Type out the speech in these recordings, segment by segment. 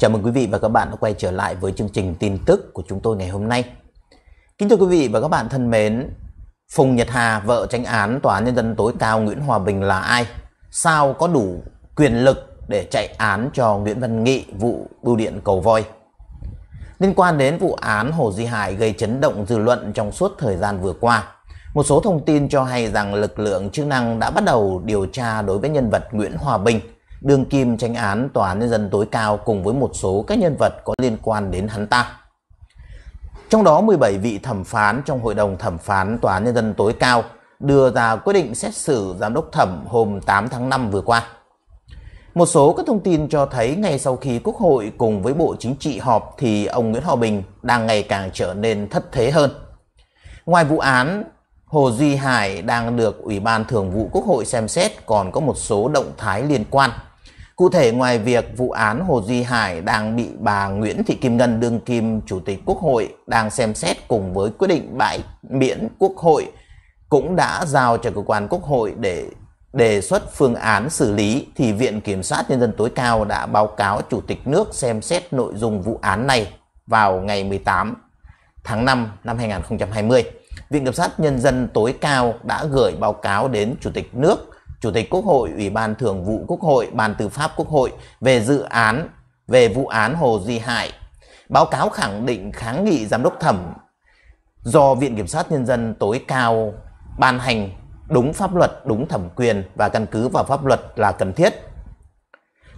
Chào mừng quý vị và các bạn đã quay trở lại với chương trình tin tức của chúng tôi ngày hôm nay. Kính thưa quý vị và các bạn thân mến, Phùng Nhật Hà, vợ tranh án Tòa Nhân dân tối cao Nguyễn Hòa Bình là ai? Sao có đủ quyền lực để chạy án cho Nguyễn Văn Nghị vụ bưu điện cầu voi? Liên quan đến vụ án Hồ Duy Hải gây chấn động dư luận trong suốt thời gian vừa qua, một số thông tin cho hay rằng lực lượng chức năng đã bắt đầu điều tra đối với nhân vật Nguyễn Hòa Bình – đương kim tranh án tòa án nhân dân tối cao cùng với một số các nhân vật có liên quan đến hắn ta. Trong đó 17 vị thẩm phán trong hội đồng thẩm phán tòa án nhân dân tối cao đưa ra quyết định xét xử giám đốc thẩm hôm 8 tháng 5 vừa qua. Một số các thông tin cho thấy ngay sau khi Quốc hội cùng với Bộ Chính trị họp thì ông Nguyễn Hòa Bình đang ngày càng trở nên thất thế hơn. Ngoài vụ án Hồ Duy Hải đang được Ủy ban Thường vụ Quốc hội xem xét còn có một số động thái liên quan. Cụ thể ngoài việc vụ án Hồ Duy Hải đang bị bà Nguyễn Thị Kim Ngân đương kim Chủ tịch Quốc hội đang xem xét cùng với quyết định bãi miễn Quốc hội cũng đã giao cho cơ quan Quốc hội để đề xuất phương án xử lý thì Viện Kiểm sát Nhân dân tối cao đã báo cáo Chủ tịch nước xem xét nội dung vụ án này vào ngày 18 tháng 5 năm 2020. Viện Kiểm sát Nhân dân tối cao đã gửi báo cáo đến Chủ tịch nước Chủ tịch Quốc hội, Ủy ban Thường vụ Quốc hội, Ban Tư pháp Quốc hội về dự án về vụ án Hồ Duy Hải. Báo cáo khẳng định kháng nghị giám đốc thẩm do Viện Kiểm sát Nhân dân tối cao ban hành đúng pháp luật, đúng thẩm quyền và căn cứ vào pháp luật là cần thiết.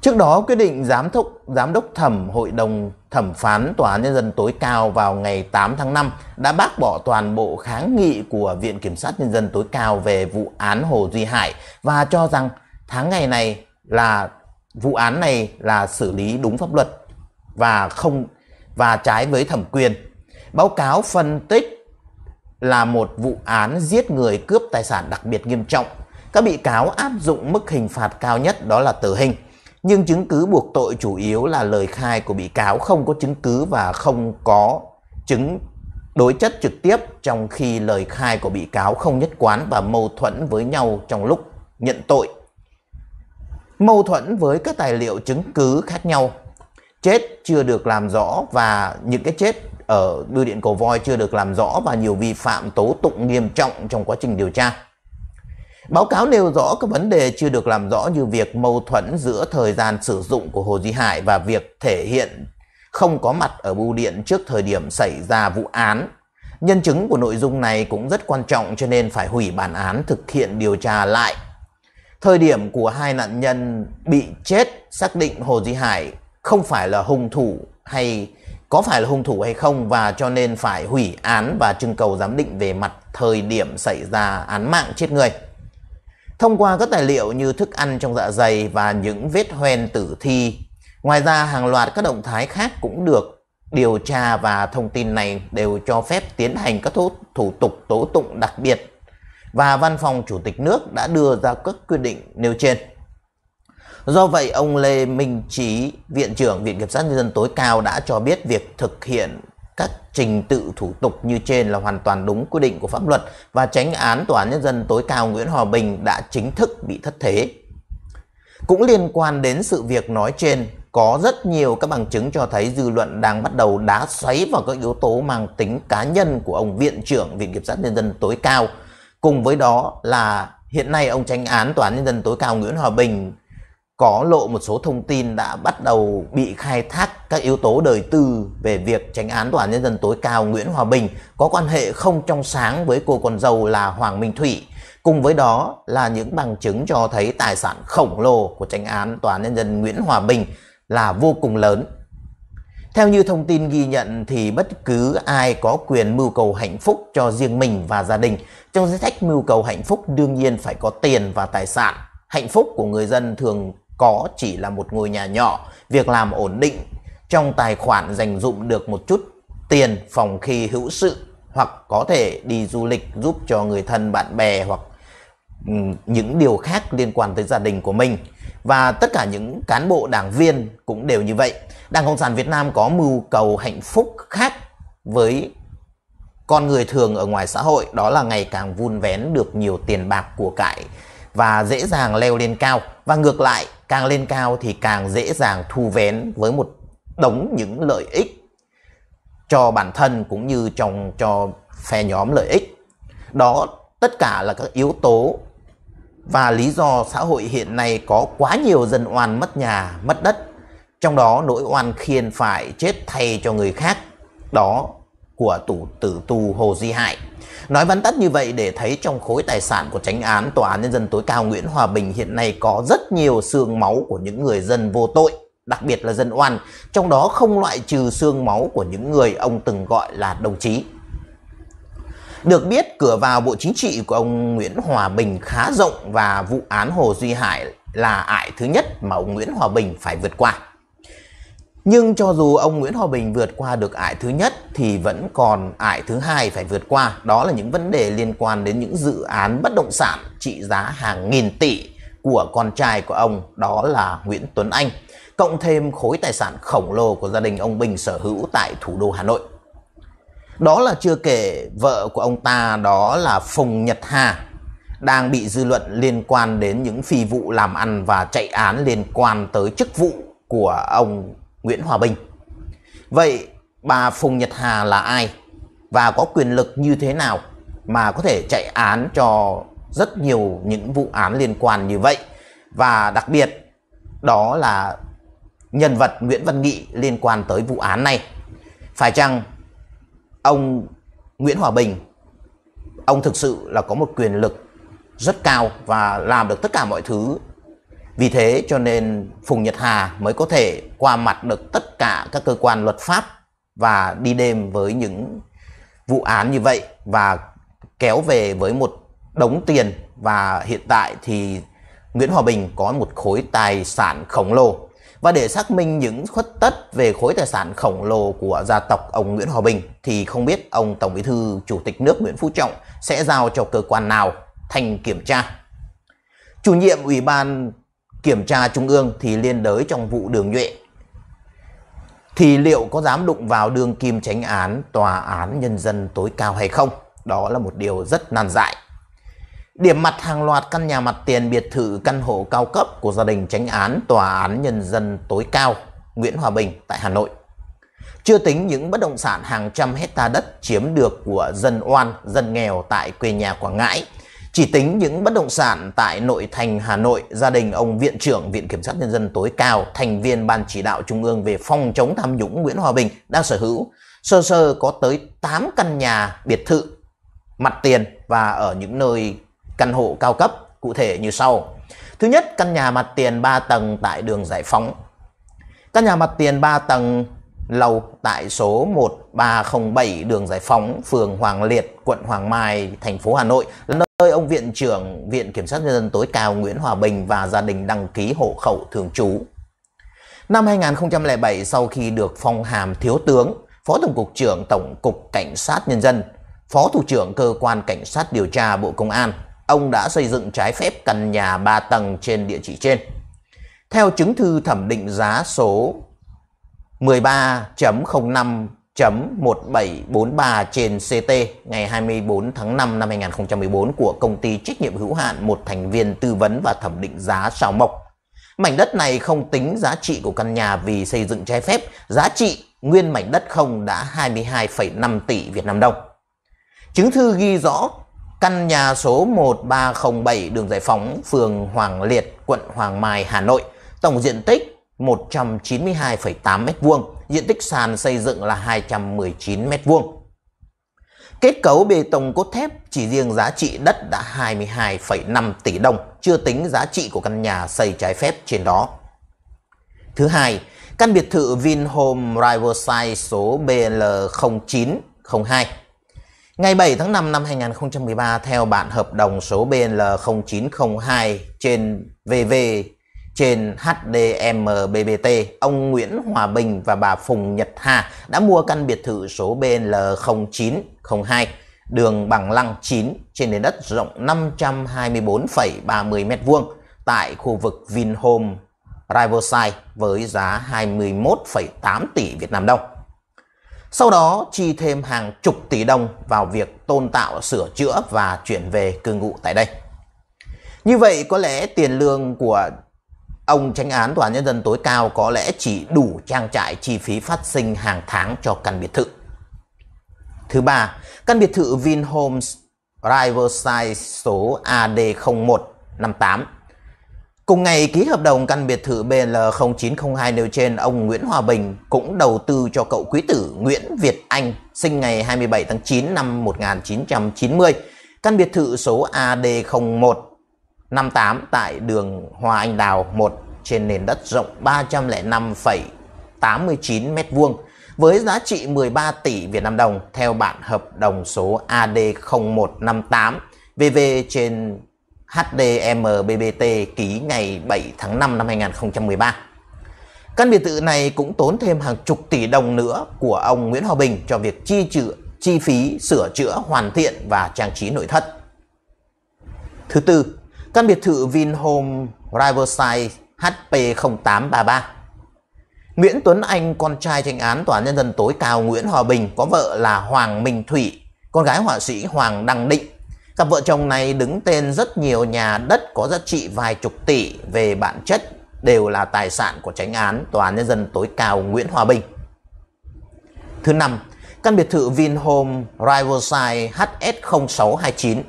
Trước đó, quyết định giám thúc giám đốc thẩm Hội đồng Thẩm phán Tòa án Nhân dân tối cao vào ngày 8 tháng 5 đã bác bỏ toàn bộ kháng nghị của Viện Kiểm sát Nhân dân tối cao về vụ án Hồ Duy Hải và cho rằng tháng ngày này là vụ án này là xử lý đúng pháp luật và không và trái với thẩm quyền. Báo cáo phân tích là một vụ án giết người cướp tài sản đặc biệt nghiêm trọng. Các bị cáo áp dụng mức hình phạt cao nhất đó là tử hình nhưng chứng cứ buộc tội chủ yếu là lời khai của bị cáo không có chứng cứ và không có chứng đối chất trực tiếp trong khi lời khai của bị cáo không nhất quán và mâu thuẫn với nhau trong lúc nhận tội. Mâu thuẫn với các tài liệu chứng cứ khác nhau, chết chưa được làm rõ và những cái chết ở bưu điện cổ voi chưa được làm rõ và nhiều vi phạm tố tụng nghiêm trọng trong quá trình điều tra. Báo cáo nêu rõ các vấn đề chưa được làm rõ như việc mâu thuẫn giữa thời gian sử dụng của Hồ Duy Hải và việc thể hiện không có mặt ở bưu điện trước thời điểm xảy ra vụ án. Nhân chứng của nội dung này cũng rất quan trọng cho nên phải hủy bản án thực hiện điều tra lại. Thời điểm của hai nạn nhân bị chết xác định Hồ Duy Hải không phải là hung thủ hay có phải là hung thủ hay không và cho nên phải hủy án và trưng cầu giám định về mặt thời điểm xảy ra án mạng chết người thông qua các tài liệu như thức ăn trong dạ dày và những vết hoen tử thi. Ngoài ra, hàng loạt các động thái khác cũng được điều tra và thông tin này đều cho phép tiến hành các thủ, tục tố tụng đặc biệt và văn phòng chủ tịch nước đã đưa ra các quyết định nêu trên. Do vậy, ông Lê Minh Trí, Viện trưởng Viện Kiểm sát Nhân dân tối cao đã cho biết việc thực hiện các trình tự thủ tục như trên là hoàn toàn đúng quy định của pháp luật và tránh án Tòa án Nhân dân tối cao Nguyễn Hòa Bình đã chính thức bị thất thế. Cũng liên quan đến sự việc nói trên, có rất nhiều các bằng chứng cho thấy dư luận đang bắt đầu đá xoáy vào các yếu tố mang tính cá nhân của ông Viện trưởng Viện Kiểm sát Nhân dân tối cao. Cùng với đó là hiện nay ông tránh án Tòa án Nhân dân tối cao Nguyễn Hòa Bình có lộ một số thông tin đã bắt đầu bị khai thác các yếu tố đời tư về việc tránh án Tòa án Nhân dân tối cao Nguyễn Hòa Bình có quan hệ không trong sáng với cô con dâu là Hoàng Minh Thủy. Cùng với đó là những bằng chứng cho thấy tài sản khổng lồ của tránh án Tòa án Nhân dân Nguyễn Hòa Bình là vô cùng lớn. Theo như thông tin ghi nhận thì bất cứ ai có quyền mưu cầu hạnh phúc cho riêng mình và gia đình. Trong danh sách mưu cầu hạnh phúc đương nhiên phải có tiền và tài sản. Hạnh phúc của người dân thường có chỉ là một ngôi nhà nhỏ, việc làm ổn định, trong tài khoản dành dụng được một chút tiền phòng khi hữu sự hoặc có thể đi du lịch giúp cho người thân bạn bè hoặc ừ, những điều khác liên quan tới gia đình của mình. Và tất cả những cán bộ đảng viên cũng đều như vậy. Đảng Cộng sản Việt Nam có mưu cầu hạnh phúc khác với con người thường ở ngoài xã hội đó là ngày càng vun vén được nhiều tiền bạc của cải và dễ dàng leo lên cao và ngược lại càng lên cao thì càng dễ dàng thu vén với một đống những lợi ích cho bản thân cũng như trong cho phe nhóm lợi ích đó tất cả là các yếu tố và lý do xã hội hiện nay có quá nhiều dân oan mất nhà mất đất trong đó nỗi oan khiên phải chết thay cho người khác đó của tù tử tù Hồ Di Hải. Nói vắn tắt như vậy để thấy trong khối tài sản của tránh án Tòa án Nhân dân tối cao Nguyễn Hòa Bình hiện nay có rất nhiều xương máu của những người dân vô tội, đặc biệt là dân oan, trong đó không loại trừ xương máu của những người ông từng gọi là đồng chí. Được biết, cửa vào Bộ Chính trị của ông Nguyễn Hòa Bình khá rộng và vụ án Hồ Duy Hải là ải thứ nhất mà ông Nguyễn Hòa Bình phải vượt qua. Nhưng cho dù ông Nguyễn Hòa Bình vượt qua được ải thứ nhất thì vẫn còn ải thứ hai phải vượt qua. Đó là những vấn đề liên quan đến những dự án bất động sản trị giá hàng nghìn tỷ của con trai của ông đó là Nguyễn Tuấn Anh. Cộng thêm khối tài sản khổng lồ của gia đình ông Bình sở hữu tại thủ đô Hà Nội. Đó là chưa kể vợ của ông ta đó là Phùng Nhật Hà đang bị dư luận liên quan đến những phi vụ làm ăn và chạy án liên quan tới chức vụ của ông Nguyễn Hòa Bình. Vậy bà Phùng Nhật Hà là ai và có quyền lực như thế nào mà có thể chạy án cho rất nhiều những vụ án liên quan như vậy và đặc biệt đó là nhân vật Nguyễn Văn Nghị liên quan tới vụ án này. Phải chăng ông Nguyễn Hòa Bình ông thực sự là có một quyền lực rất cao và làm được tất cả mọi thứ vì thế cho nên Phùng Nhật Hà mới có thể qua mặt được tất cả các cơ quan luật pháp và đi đêm với những vụ án như vậy và kéo về với một đống tiền và hiện tại thì Nguyễn Hòa Bình có một khối tài sản khổng lồ. Và để xác minh những khuất tất về khối tài sản khổng lồ của gia tộc ông Nguyễn Hòa Bình thì không biết ông Tổng Bí thư Chủ tịch nước Nguyễn Phú Trọng sẽ giao cho cơ quan nào thành kiểm tra. Chủ nhiệm Ủy ban kiểm tra trung ương thì liên đới trong vụ đường nhuệ thì liệu có dám đụng vào đường kim tránh án tòa án nhân dân tối cao hay không đó là một điều rất nan giải điểm mặt hàng loạt căn nhà mặt tiền biệt thự căn hộ cao cấp của gia đình tránh án tòa án nhân dân tối cao Nguyễn Hòa Bình tại Hà Nội chưa tính những bất động sản hàng trăm hecta đất chiếm được của dân oan dân nghèo tại quê nhà Quảng Ngãi chỉ tính những bất động sản tại nội thành Hà Nội, gia đình ông Viện trưởng Viện Kiểm sát Nhân dân tối cao, thành viên Ban chỉ đạo Trung ương về phòng chống tham nhũng Nguyễn Hòa Bình đang sở hữu, sơ sơ có tới 8 căn nhà biệt thự, mặt tiền và ở những nơi căn hộ cao cấp, cụ thể như sau. Thứ nhất, căn nhà mặt tiền 3 tầng tại đường Giải Phóng. Căn nhà mặt tiền 3 tầng lầu tại số 1307 đường Giải Phóng, phường Hoàng Liệt, quận Hoàng Mai, thành phố Hà Nội là nơi nơi ông Viện trưởng Viện Kiểm sát Nhân dân tối cao Nguyễn Hòa Bình và gia đình đăng ký hộ khẩu thường trú. Năm 2007 sau khi được phong hàm thiếu tướng, Phó Tổng cục trưởng Tổng cục Cảnh sát Nhân dân, Phó Thủ trưởng Cơ quan Cảnh sát Điều tra Bộ Công an, ông đã xây dựng trái phép căn nhà 3 tầng trên địa chỉ trên. Theo chứng thư thẩm định giá số 13.05 1743 trên CT ngày 24 tháng 5 năm 2014 của công ty trách nhiệm hữu hạn một thành viên tư vấn và thẩm định giá Sào Mộc. Mảnh đất này không tính giá trị của căn nhà vì xây dựng trái phép, giá trị nguyên mảnh đất không đã 22,5 tỷ Việt Nam đồng. Chứng thư ghi rõ căn nhà số 1307 đường Giải Phóng, phường Hoàng Liệt, quận Hoàng Mai, Hà Nội, tổng diện tích 192,8 m2, diện tích sàn xây dựng là 219 m2. Kết cấu bê tông cốt thép chỉ riêng giá trị đất đã 22,5 tỷ đồng, chưa tính giá trị của căn nhà xây trái phép trên đó. Thứ hai, căn biệt thự Vinhome Riverside số BL0902. Ngày 7 tháng 5 năm 2013, theo bản hợp đồng số BL0902 trên VV trên HDMBBT, ông Nguyễn Hòa Bình và bà Phùng Nhật Hà đã mua căn biệt thự số bl 0902 đường Bằng Lăng 9 trên nền đất rộng 524,30 m2 tại khu vực Vinhome Riverside với giá 21,8 tỷ Việt Nam đồng. Sau đó chi thêm hàng chục tỷ đồng vào việc tôn tạo sửa chữa và chuyển về cư ngụ tại đây. Như vậy có lẽ tiền lương của Ông tranh án Tòa Nhân dân tối cao có lẽ chỉ đủ trang trải chi phí phát sinh hàng tháng cho căn biệt thự. Thứ ba, căn biệt thự Vinhomes Riverside số AD0158. Cùng ngày ký hợp đồng căn biệt thự BL0902 nêu trên, ông Nguyễn Hòa Bình cũng đầu tư cho cậu quý tử Nguyễn Việt Anh, sinh ngày 27 tháng 9 năm 1990, căn biệt thự số AD01 58 tại đường Hoa Anh Đào 1 trên nền đất rộng 305,89 m2 với giá trị 13 tỷ Việt Nam đồng theo bản hợp đồng số AD0158 VV trên HDMBBT ký ngày 7 tháng 5 năm 2013. Căn biệt thự này cũng tốn thêm hàng chục tỷ đồng nữa của ông Nguyễn Hòa Bình cho việc chi trừ chi phí sửa chữa hoàn thiện và trang trí nội thất. Thứ tư, Căn biệt thự Vinhome Riverside HP0833 Nguyễn Tuấn Anh, con trai tranh án Tòa Nhân dân tối cao Nguyễn Hòa Bình có vợ là Hoàng Minh Thủy, con gái họa sĩ Hoàng Đăng Định. Cặp vợ chồng này đứng tên rất nhiều nhà đất có giá trị vài chục tỷ về bản chất đều là tài sản của tránh án Tòa Nhân dân tối cao Nguyễn Hòa Bình. Thứ năm, căn biệt thự Vinhome Riverside HS0629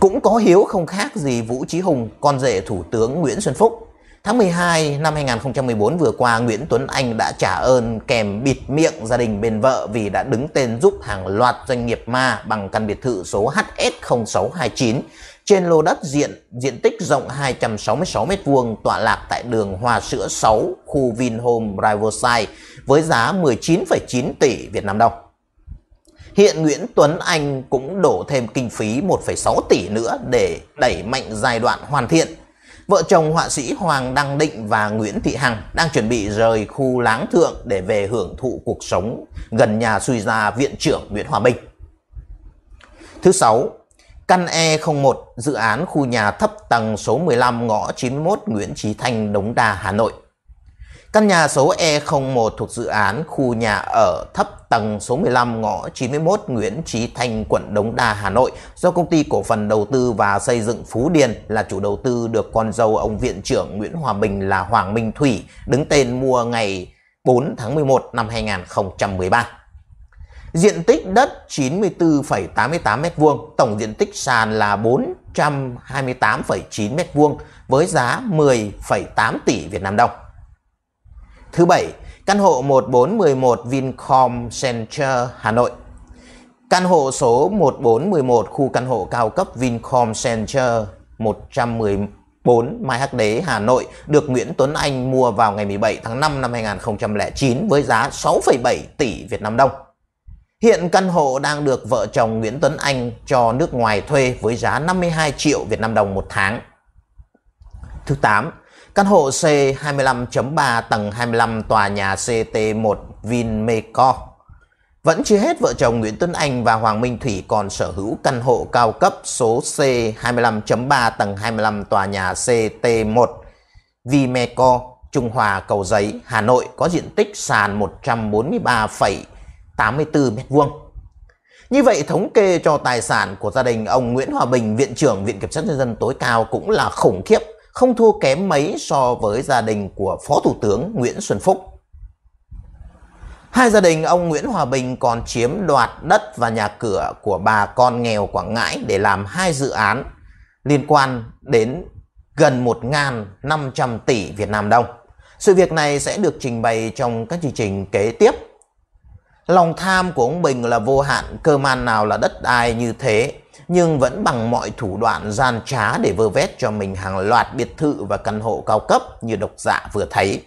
cũng có hiếu không khác gì Vũ Trí Hùng, con rể Thủ tướng Nguyễn Xuân Phúc. Tháng 12 năm 2014 vừa qua, Nguyễn Tuấn Anh đã trả ơn kèm bịt miệng gia đình bên vợ vì đã đứng tên giúp hàng loạt doanh nghiệp ma bằng căn biệt thự số HS0629 trên lô đất diện diện tích rộng 266 m2 tọa lạc tại đường Hoa Sữa 6, khu Vinhome Riverside với giá 19,9 tỷ Việt Nam đồng. Hiện Nguyễn Tuấn Anh cũng đổ thêm kinh phí 1,6 tỷ nữa để đẩy mạnh giai đoạn hoàn thiện. Vợ chồng họa sĩ Hoàng Đăng Định và Nguyễn Thị Hằng đang chuẩn bị rời khu láng thượng để về hưởng thụ cuộc sống gần nhà suy gia viện trưởng Nguyễn Hòa Bình. Thứ sáu, căn E01 dự án khu nhà thấp tầng số 15 ngõ 91 Nguyễn Trí Thanh, Đống Đa, Hà Nội. Căn nhà số E01 thuộc dự án khu nhà ở thấp tầng số 15 ngõ 91 Nguyễn Trí Thanh, quận Đống Đa, Hà Nội do công ty cổ phần đầu tư và xây dựng Phú Điền là chủ đầu tư được con dâu ông viện trưởng Nguyễn Hòa Bình là Hoàng Minh Thủy đứng tên mua ngày 4 tháng 11 năm 2013. Diện tích đất 94,88 m2, tổng diện tích sàn là 428,9 m2 với giá 10,8 tỷ Việt Nam đồng thứ bảy căn hộ 1411 Vincom Center Hà Nội. Căn hộ số 1411 khu căn hộ cao cấp Vincom Center 114 Mai Hắc Đế Hà Nội được Nguyễn Tuấn Anh mua vào ngày 17 tháng 5 năm 2009 với giá 6,7 tỷ Việt Nam đồng. Hiện căn hộ đang được vợ chồng Nguyễn Tuấn Anh cho nước ngoài thuê với giá 52 triệu Việt Nam đồng một tháng. Thứ 8. Căn hộ C25.3 tầng 25 tòa nhà CT1 vinmeco Vẫn chưa hết vợ chồng Nguyễn Tuấn Anh và Hoàng Minh Thủy còn sở hữu căn hộ cao cấp số C25.3 tầng 25 tòa nhà CT1 Vimeco, Trung Hòa, Cầu Giấy, Hà Nội có diện tích sàn 143,84 m2. Như vậy thống kê cho tài sản của gia đình ông Nguyễn Hòa Bình, viện trưởng Viện Kiểm sát Nhân dân tối cao cũng là khủng khiếp không thua kém mấy so với gia đình của Phó Thủ tướng Nguyễn Xuân Phúc. Hai gia đình ông Nguyễn Hòa Bình còn chiếm đoạt đất và nhà cửa của bà con nghèo Quảng Ngãi để làm hai dự án liên quan đến gần 1.500 tỷ Việt Nam đồng. Sự việc này sẽ được trình bày trong các chương trình kế tiếp. Lòng tham của ông Bình là vô hạn, cơ man nào là đất đai như thế, nhưng vẫn bằng mọi thủ đoạn gian trá để vơ vét cho mình hàng loạt biệt thự và căn hộ cao cấp như độc giả dạ vừa thấy.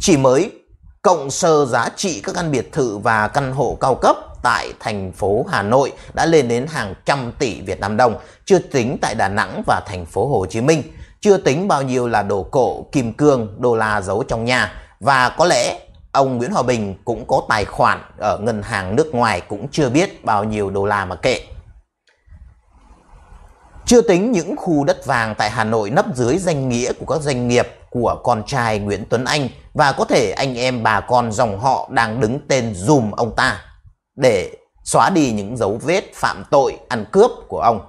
Chỉ mới cộng sơ giá trị các căn biệt thự và căn hộ cao cấp tại thành phố Hà Nội đã lên đến hàng trăm tỷ Việt Nam đồng, chưa tính tại Đà Nẵng và thành phố Hồ Chí Minh, chưa tính bao nhiêu là đồ cổ, kim cương, đô la giấu trong nhà và có lẽ ông Nguyễn Hòa Bình cũng có tài khoản ở ngân hàng nước ngoài cũng chưa biết bao nhiêu đô la mà kệ. Chưa tính những khu đất vàng tại Hà Nội nấp dưới danh nghĩa của các doanh nghiệp của con trai Nguyễn Tuấn Anh và có thể anh em bà con dòng họ đang đứng tên dùm ông ta để xóa đi những dấu vết phạm tội ăn cướp của ông.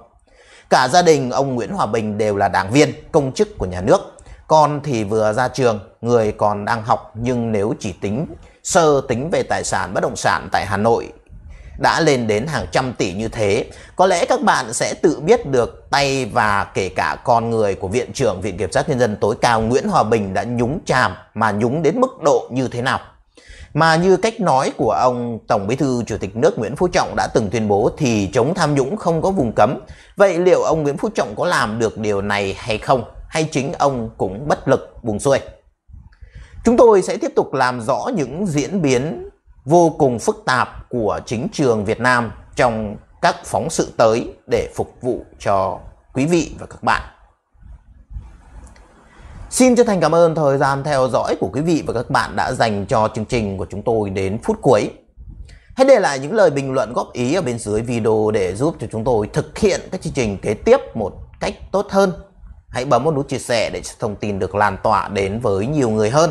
Cả gia đình ông Nguyễn Hòa Bình đều là đảng viên, công chức của nhà nước. Con thì vừa ra trường, người còn đang học nhưng nếu chỉ tính sơ tính về tài sản bất động sản tại Hà Nội đã lên đến hàng trăm tỷ như thế. Có lẽ các bạn sẽ tự biết được tay và kể cả con người của Viện trưởng Viện Kiểm sát Nhân dân tối cao Nguyễn Hòa Bình đã nhúng chàm mà nhúng đến mức độ như thế nào. Mà như cách nói của ông Tổng Bí thư Chủ tịch nước Nguyễn Phú Trọng đã từng tuyên bố thì chống tham nhũng không có vùng cấm. Vậy liệu ông Nguyễn Phú Trọng có làm được điều này hay không? Hay chính ông cũng bất lực buông xuôi? Chúng tôi sẽ tiếp tục làm rõ những diễn biến vô cùng phức tạp của chính trường Việt Nam trong các phóng sự tới để phục vụ cho quý vị và các bạn. Xin chân thành cảm ơn thời gian theo dõi của quý vị và các bạn đã dành cho chương trình của chúng tôi đến phút cuối. Hãy để lại những lời bình luận góp ý ở bên dưới video để giúp cho chúng tôi thực hiện các chương trình kế tiếp một cách tốt hơn. Hãy bấm vào nút chia sẻ để thông tin được lan tỏa đến với nhiều người hơn.